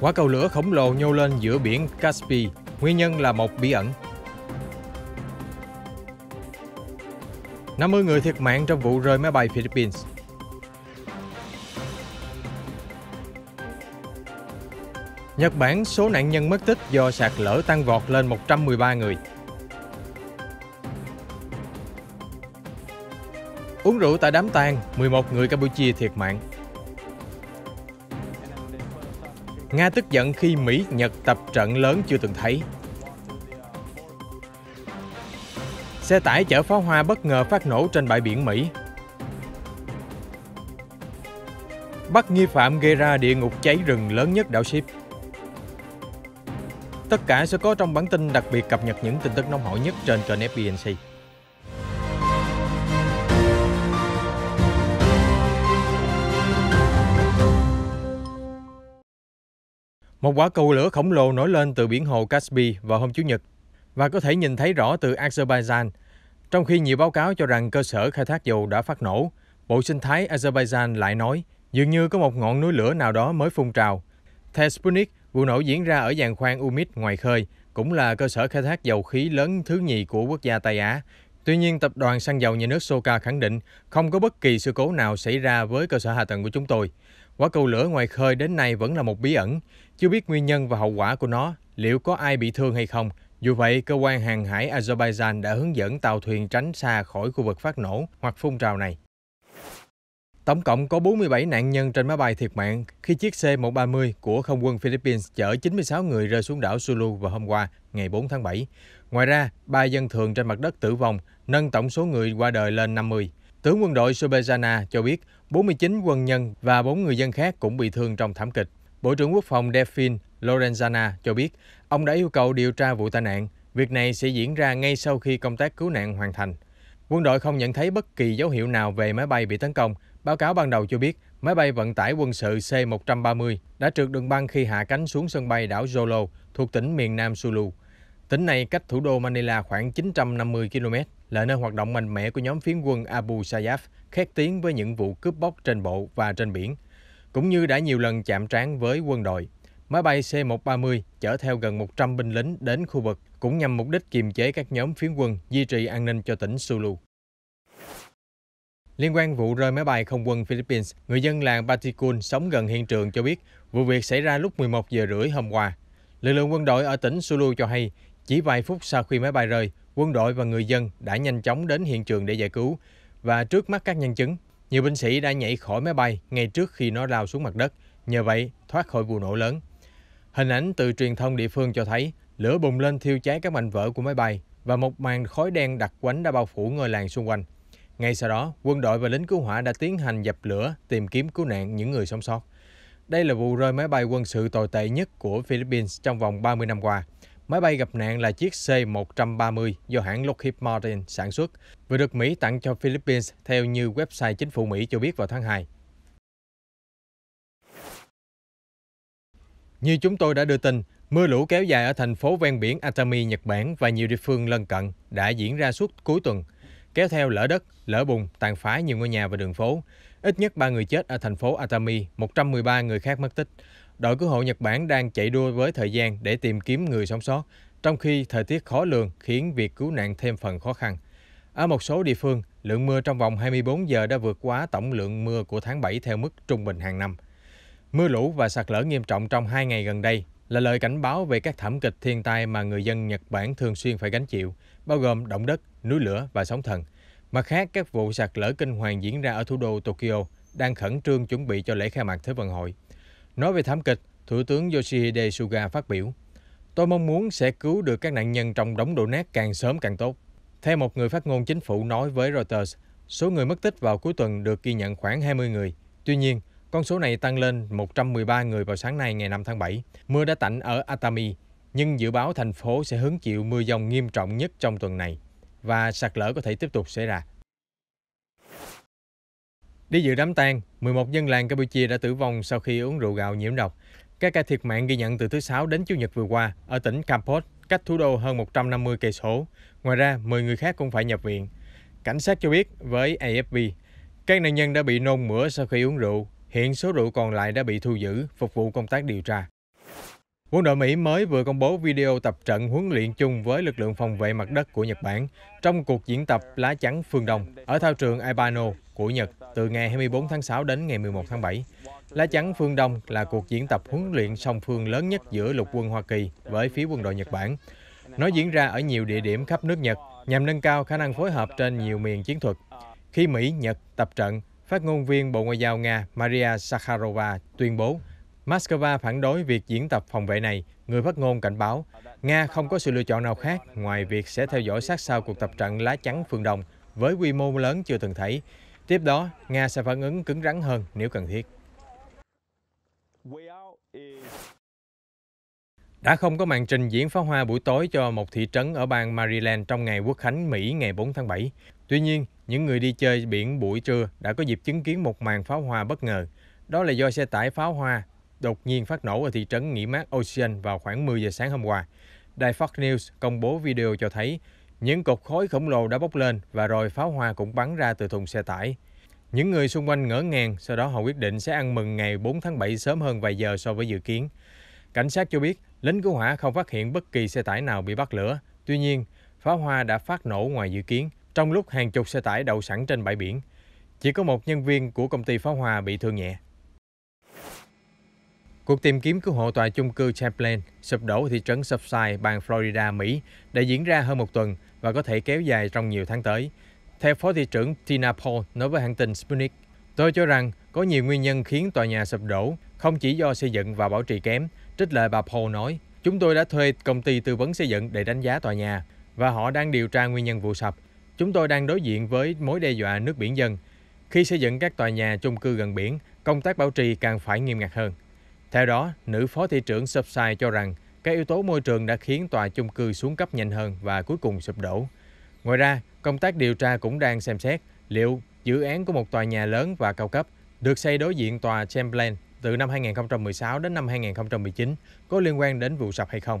Quả cầu lửa khổng lồ nhô lên giữa biển Caspi, nguyên nhân là một bí ẩn. 50 người thiệt mạng trong vụ rơi máy bay Philippines. Nhật Bản số nạn nhân mất tích do sạt lở tăng vọt lên 113 người. Uống rượu tại đám tang, 11 người Campuchia thiệt mạng. Nga tức giận khi Mỹ-Nhật tập trận lớn chưa từng thấy. Xe tải chở pháo hoa bất ngờ phát nổ trên bãi biển Mỹ. Bắt nghi phạm gây ra địa ngục cháy rừng lớn nhất đảo ship. Tất cả sẽ có trong bản tin đặc biệt cập nhật những tin tức nóng hổi nhất trên kênh FBNC. Một quả cầu lửa khổng lồ nổi lên từ biển hồ Caspi vào hôm Chủ nhật và có thể nhìn thấy rõ từ Azerbaijan, trong khi nhiều báo cáo cho rằng cơ sở khai thác dầu đã phát nổ. Bộ sinh thái Azerbaijan lại nói dường như có một ngọn núi lửa nào đó mới phun trào. Theo Sputnik, vụ nổ diễn ra ở giàn khoan Umit ngoài khơi, cũng là cơ sở khai thác dầu khí lớn thứ nhì của quốc gia Tây Á. Tuy nhiên, tập đoàn xăng dầu nhà nước Soca khẳng định không có bất kỳ sự cố nào xảy ra với cơ sở hạ tầng của chúng tôi. Quả cầu lửa ngoài khơi đến nay vẫn là một bí ẩn, chưa biết nguyên nhân và hậu quả của nó, liệu có ai bị thương hay không. Dù vậy, cơ quan hàng hải Azerbaijan đã hướng dẫn tàu thuyền tránh xa khỏi khu vực phát nổ hoặc phun trào này. Tổng cộng có 47 nạn nhân trên máy bay thiệt mạng khi chiếc C-130 của không quân Philippines chở 96 người rơi xuống đảo Sulu vào hôm qua, ngày 4 tháng 7. Ngoài ra, ba dân thường trên mặt đất tử vong, nâng tổng số người qua đời lên 50. Tướng quân đội Subezana cho biết 49 quân nhân và 4 người dân khác cũng bị thương trong thảm kịch. Bộ trưởng Quốc phòng Defin Lorenzana cho biết ông đã yêu cầu điều tra vụ tai nạn. Việc này sẽ diễn ra ngay sau khi công tác cứu nạn hoàn thành. Quân đội không nhận thấy bất kỳ dấu hiệu nào về máy bay bị tấn công. Báo cáo ban đầu cho biết máy bay vận tải quân sự C-130 đã trượt đường băng khi hạ cánh xuống sân bay đảo Jolo thuộc tỉnh miền Nam Sulu. Tỉnh này cách thủ đô Manila khoảng 950 km là nơi hoạt động mạnh mẽ của nhóm phiến quân Abu Sayyaf khét tiếng với những vụ cướp bóc trên bộ và trên biển, cũng như đã nhiều lần chạm trán với quân đội. Máy bay C-130 chở theo gần 100 binh lính đến khu vực cũng nhằm mục đích kiềm chế các nhóm phiến quân duy trì an ninh cho tỉnh Sulu. Liên quan vụ rơi máy bay không quân Philippines, người dân làng Batikun sống gần hiện trường cho biết vụ việc xảy ra lúc 11 giờ rưỡi hôm qua. Lực lượng quân đội ở tỉnh Sulu cho hay, chỉ vài phút sau khi máy bay rơi, quân đội và người dân đã nhanh chóng đến hiện trường để giải cứu và trước mắt các nhân chứng, nhiều binh sĩ đã nhảy khỏi máy bay ngay trước khi nó lao xuống mặt đất, nhờ vậy thoát khỏi vụ nổ lớn. Hình ảnh từ truyền thông địa phương cho thấy lửa bùng lên thiêu cháy các mảnh vỡ của máy bay và một màn khói đen đặc quánh đã bao phủ ngôi làng xung quanh. Ngay sau đó, quân đội và lính cứu hỏa đã tiến hành dập lửa, tìm kiếm cứu nạn những người sống sót. Đây là vụ rơi máy bay quân sự tồi tệ nhất của Philippines trong vòng 30 năm qua Máy bay gặp nạn là chiếc C-130 do hãng Lockheed Martin sản xuất, vừa được Mỹ tặng cho Philippines theo như website chính phủ Mỹ cho biết vào tháng 2. Như chúng tôi đã đưa tin, mưa lũ kéo dài ở thành phố ven biển Atami, Nhật Bản và nhiều địa phương lân cận đã diễn ra suốt cuối tuần, kéo theo lở đất, lở bùn, tàn phá nhiều ngôi nhà và đường phố. Ít nhất 3 người chết ở thành phố Atami, 113 người khác mất tích. Đội cứu hộ Nhật Bản đang chạy đua với thời gian để tìm kiếm người sống sót, trong khi thời tiết khó lường khiến việc cứu nạn thêm phần khó khăn. Ở một số địa phương, lượng mưa trong vòng 24 giờ đã vượt quá tổng lượng mưa của tháng 7 theo mức trung bình hàng năm. Mưa lũ và sạt lở nghiêm trọng trong hai ngày gần đây là lời cảnh báo về các thảm kịch thiên tai mà người dân Nhật Bản thường xuyên phải gánh chịu, bao gồm động đất, núi lửa và sóng thần. Mặt khác, các vụ sạt lở kinh hoàng diễn ra ở thủ đô Tokyo đang khẩn trương chuẩn bị cho lễ khai mạc Thế vận hội. Nói về thảm kịch, Thủ tướng Yoshihide Suga phát biểu, Tôi mong muốn sẽ cứu được các nạn nhân trong đống đổ nát càng sớm càng tốt. Theo một người phát ngôn chính phủ nói với Reuters, số người mất tích vào cuối tuần được ghi nhận khoảng 20 người. Tuy nhiên, con số này tăng lên 113 người vào sáng nay ngày 5 tháng 7. Mưa đã tạnh ở Atami, nhưng dự báo thành phố sẽ hứng chịu mưa dòng nghiêm trọng nhất trong tuần này và sạt lở có thể tiếp tục xảy ra. Đi dự đám tang, 11 dân làng Campuchia đã tử vong sau khi uống rượu gạo nhiễm độc. Các ca thiệt mạng ghi nhận từ thứ Sáu đến Chủ nhật vừa qua ở tỉnh Kampot, cách thủ đô hơn 150 cây số. Ngoài ra, 10 người khác cũng phải nhập viện. Cảnh sát cho biết với AFP, các nạn nhân đã bị nôn mửa sau khi uống rượu. Hiện số rượu còn lại đã bị thu giữ, phục vụ công tác điều tra. Quân đội Mỹ mới vừa công bố video tập trận huấn luyện chung với lực lượng phòng vệ mặt đất của Nhật Bản trong cuộc diễn tập lá chắn phương Đông ở thao trường Albano, của Nhật từ ngày 24 tháng 6 đến ngày 11 tháng 7. Lá chắn phương Đông là cuộc diễn tập huấn luyện song phương lớn nhất giữa lục quân Hoa Kỳ với phía quân đội Nhật Bản. Nó diễn ra ở nhiều địa điểm khắp nước Nhật nhằm nâng cao khả năng phối hợp trên nhiều miền chiến thuật. Khi Mỹ, Nhật tập trận, phát ngôn viên Bộ Ngoại giao Nga Maria Sakharova tuyên bố Moscow phản đối việc diễn tập phòng vệ này, người phát ngôn cảnh báo Nga không có sự lựa chọn nào khác ngoài việc sẽ theo dõi sát sao cuộc tập trận lá chắn phương Đông với quy mô lớn chưa từng thấy Tiếp đó, Nga sẽ phản ứng cứng rắn hơn nếu cần thiết. Đã không có màn trình diễn pháo hoa buổi tối cho một thị trấn ở bang Maryland trong ngày Quốc khánh Mỹ ngày 4 tháng 7. Tuy nhiên, những người đi chơi biển buổi trưa đã có dịp chứng kiến một màn pháo hoa bất ngờ. Đó là do xe tải pháo hoa đột nhiên phát nổ ở thị trấn nghỉ mát Ocean vào khoảng 10 giờ sáng hôm qua. Đài Fox News công bố video cho thấy những cột khói khổng lồ đã bốc lên và rồi pháo hoa cũng bắn ra từ thùng xe tải. Những người xung quanh ngỡ ngàng, sau đó họ quyết định sẽ ăn mừng ngày 4 tháng 7 sớm hơn vài giờ so với dự kiến. Cảnh sát cho biết, lính cứu hỏa không phát hiện bất kỳ xe tải nào bị bắt lửa. Tuy nhiên, pháo hoa đã phát nổ ngoài dự kiến, trong lúc hàng chục xe tải đậu sẵn trên bãi biển. Chỉ có một nhân viên của công ty pháo hoa bị thương nhẹ. Cuộc tìm kiếm cứu hộ tòa chung cư Champlain sụp đổ ở thị trấn Surfside, bang Florida, Mỹ đã diễn ra hơn một tuần và có thể kéo dài trong nhiều tháng tới. Theo Phó Thị trưởng Tina Paul nói với hãng tin Sputnik, Tôi cho rằng có nhiều nguyên nhân khiến tòa nhà sụp đổ, không chỉ do xây dựng và bảo trì kém, trích lời bà Paul nói. Chúng tôi đã thuê công ty tư vấn xây dựng để đánh giá tòa nhà và họ đang điều tra nguyên nhân vụ sập. Chúng tôi đang đối diện với mối đe dọa nước biển dân. Khi xây dựng các tòa nhà chung cư gần biển, công tác bảo trì càng phải nghiêm ngặt hơn. Theo đó, nữ phó thị trưởng Subside cho rằng các yếu tố môi trường đã khiến tòa chung cư xuống cấp nhanh hơn và cuối cùng sụp đổ. Ngoài ra, công tác điều tra cũng đang xem xét liệu dự án của một tòa nhà lớn và cao cấp được xây đối diện tòa Champlain từ năm 2016 đến năm 2019 có liên quan đến vụ sập hay không.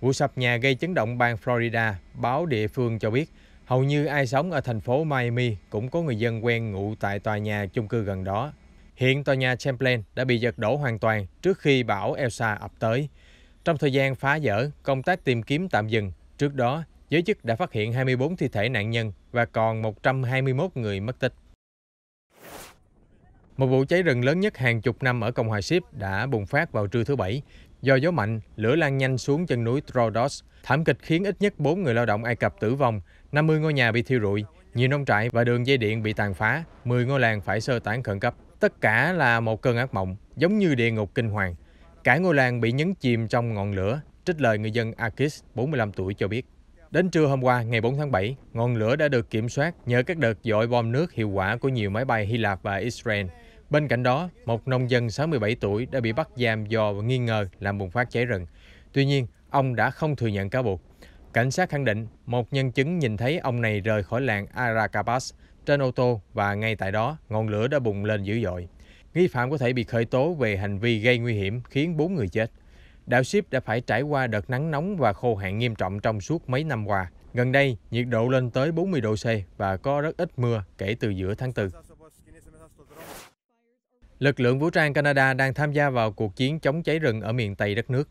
Vụ sập nhà gây chấn động bang Florida, báo địa phương cho biết hầu như ai sống ở thành phố Miami cũng có người dân quen ngủ tại tòa nhà chung cư gần đó Hiện tòa nhà Champlain đã bị giật đổ hoàn toàn trước khi bão Elsa ập tới. Trong thời gian phá dỡ, công tác tìm kiếm tạm dừng. Trước đó, giới chức đã phát hiện 24 thi thể nạn nhân và còn 121 người mất tích. Một vụ cháy rừng lớn nhất hàng chục năm ở Cộng hòa Ship đã bùng phát vào trưa thứ Bảy. Do gió mạnh, lửa lan nhanh xuống chân núi Troodos. Thảm kịch khiến ít nhất 4 người lao động Ai Cập tử vong, 50 ngôi nhà bị thiêu rụi, nhiều nông trại và đường dây điện bị tàn phá, 10 ngôi làng phải sơ tán khẩn cấp. Tất cả là một cơn ác mộng, giống như địa ngục kinh hoàng. Cả ngôi làng bị nhấn chìm trong ngọn lửa, trích lời người dân Akis, 45 tuổi cho biết. Đến trưa hôm qua, ngày 4 tháng 7, ngọn lửa đã được kiểm soát nhờ các đợt dội bom nước hiệu quả của nhiều máy bay Hy Lạp và Israel. Bên cạnh đó, một nông dân 67 tuổi đã bị bắt giam do nghi ngờ làm bùng phát cháy rừng. Tuy nhiên, ông đã không thừa nhận cáo buộc. Cảnh sát khẳng định một nhân chứng nhìn thấy ông này rời khỏi làng Arakabas trên ô tô và ngay tại đó ngọn lửa đã bùng lên dữ dội. Nghi phạm có thể bị khởi tố về hành vi gây nguy hiểm khiến 4 người chết. Đảo ship đã phải trải qua đợt nắng nóng và khô hạn nghiêm trọng trong suốt mấy năm qua. Gần đây, nhiệt độ lên tới 40 độ C và có rất ít mưa kể từ giữa tháng 4. Lực lượng vũ trang Canada đang tham gia vào cuộc chiến chống cháy rừng ở miền Tây đất nước.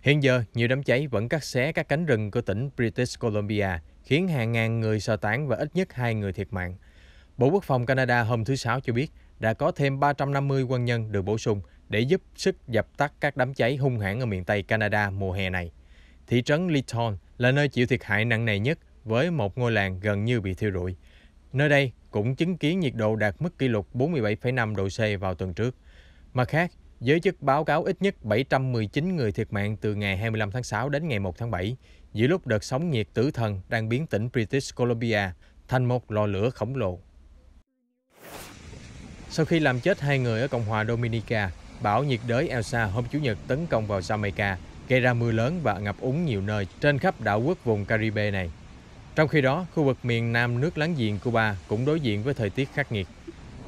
Hiện giờ, nhiều đám cháy vẫn cắt xé các cánh rừng của tỉnh British Columbia, khiến hàng ngàn người sơ tán và ít nhất hai người thiệt mạng. Bộ Quốc phòng Canada hôm thứ Sáu cho biết đã có thêm 350 quân nhân được bổ sung để giúp sức dập tắt các đám cháy hung hãn ở miền Tây Canada mùa hè này. Thị trấn Lytton là nơi chịu thiệt hại nặng nề nhất với một ngôi làng gần như bị thiêu rụi. Nơi đây cũng chứng kiến nhiệt độ đạt mức kỷ lục 47,5 độ C vào tuần trước. Mặt khác, giới chức báo cáo ít nhất 719 người thiệt mạng từ ngày 25 tháng 6 đến ngày 1 tháng 7, giữa lúc đợt sóng nhiệt tử thần đang biến tỉnh British Columbia thành một lò lửa khổng lồ. Sau khi làm chết hai người ở Cộng hòa Dominica, bão nhiệt đới Elsa hôm Chủ nhật tấn công vào Jamaica, gây ra mưa lớn và ngập úng nhiều nơi trên khắp đảo quốc vùng Caribe này. Trong khi đó, khu vực miền Nam nước láng giềng Cuba cũng đối diện với thời tiết khắc nghiệt.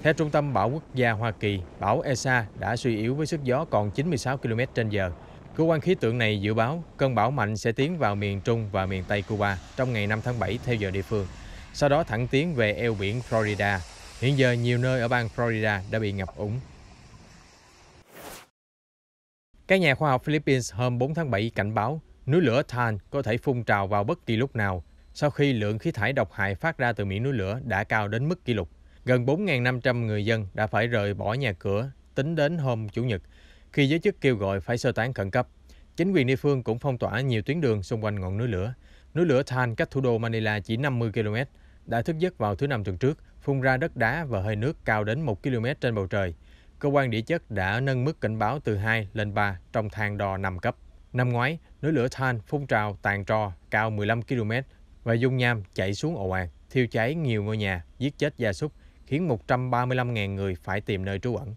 Theo Trung tâm Bão Quốc gia Hoa Kỳ, bão ESA đã suy yếu với sức gió còn 96 km h Cơ quan khí tượng này dự báo cơn bão mạnh sẽ tiến vào miền Trung và miền Tây Cuba trong ngày 5 tháng 7 theo giờ địa phương, sau đó thẳng tiến về eo biển Florida Hiện giờ nhiều nơi ở bang Florida đã bị ngập úng. Các nhà khoa học Philippines hôm 4 tháng 7 cảnh báo núi lửa Than có thể phun trào vào bất kỳ lúc nào sau khi lượng khí thải độc hại phát ra từ miệng núi lửa đã cao đến mức kỷ lục. Gần 4.500 người dân đã phải rời bỏ nhà cửa tính đến hôm Chủ nhật, khi giới chức kêu gọi phải sơ tán khẩn cấp. Chính quyền địa phương cũng phong tỏa nhiều tuyến đường xung quanh ngọn núi lửa. Núi lửa Than cách thủ đô Manila chỉ 50 km, đã thức giấc vào thứ Năm tuần trước phun ra đất đá và hơi nước cao đến 1 km trên bầu trời. Cơ quan địa chất đã nâng mức cảnh báo từ 2 lên 3 trong thang đo 5 cấp. Năm ngoái, núi lửa than phun trào tàn trò cao 15 km và dung nham chảy xuống ồ ạt, thiêu cháy nhiều ngôi nhà, giết chết gia súc, khiến 135.000 người phải tìm nơi trú ẩn.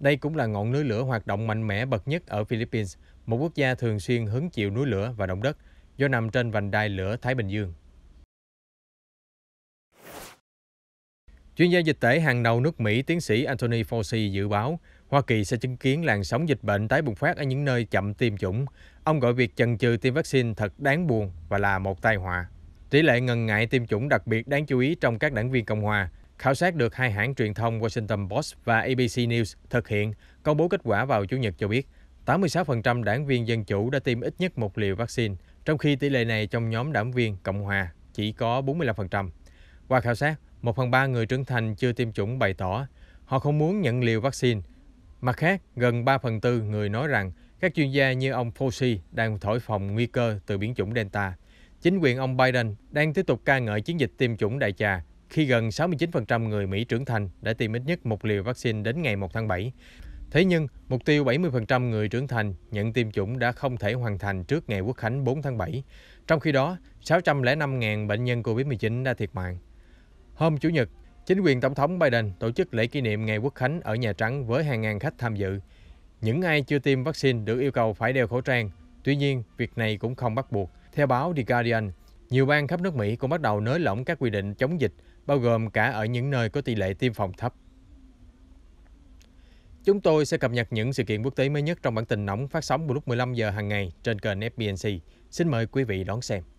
Đây cũng là ngọn núi lửa hoạt động mạnh mẽ bậc nhất ở Philippines, một quốc gia thường xuyên hứng chịu núi lửa và động đất do nằm trên vành đai lửa Thái Bình Dương. Chuyên gia dịch tễ hàng đầu nước Mỹ tiến sĩ Anthony Fauci dự báo Hoa Kỳ sẽ chứng kiến làn sóng dịch bệnh tái bùng phát ở những nơi chậm tiêm chủng. Ông gọi việc chần chừ tiêm vaccine thật đáng buồn và là một tai họa. Tỷ lệ ngần ngại tiêm chủng đặc biệt đáng chú ý trong các đảng viên Cộng hòa. Khảo sát được hai hãng truyền thông Washington Post và ABC News thực hiện công bố kết quả vào Chủ nhật cho biết 86% đảng viên Dân Chủ đã tiêm ít nhất một liều vaccine, trong khi tỷ lệ này trong nhóm đảng viên Cộng hòa chỉ có 45%. Qua khảo sát, một phần ba người trưởng thành chưa tiêm chủng bày tỏ họ không muốn nhận liều vaccine. Mặt khác, gần 3 phần tư người nói rằng các chuyên gia như ông Fauci đang thổi phòng nguy cơ từ biến chủng Delta. Chính quyền ông Biden đang tiếp tục ca ngợi chiến dịch tiêm chủng đại trà khi gần 69% người Mỹ trưởng thành đã tiêm ít nhất một liều vaccine đến ngày 1 tháng 7. Thế nhưng, mục tiêu 70% người trưởng thành nhận tiêm chủng đã không thể hoàn thành trước ngày Quốc khánh 4 tháng 7. Trong khi đó, 605.000 bệnh nhân COVID-19 đã thiệt mạng. Hôm Chủ nhật, chính quyền Tổng thống Biden tổ chức lễ kỷ niệm Ngày Quốc Khánh ở Nhà Trắng với hàng ngàn khách tham dự. Những ai chưa tiêm vaccine được yêu cầu phải đeo khẩu trang. Tuy nhiên, việc này cũng không bắt buộc. Theo báo The Guardian, nhiều bang khắp nước Mỹ cũng bắt đầu nới lỏng các quy định chống dịch, bao gồm cả ở những nơi có tỷ lệ tiêm phòng thấp. Chúng tôi sẽ cập nhật những sự kiện quốc tế mới nhất trong bản tin nóng phát sóng vào lúc 15 giờ hàng ngày trên kênh FBNC. Xin mời quý vị đón xem.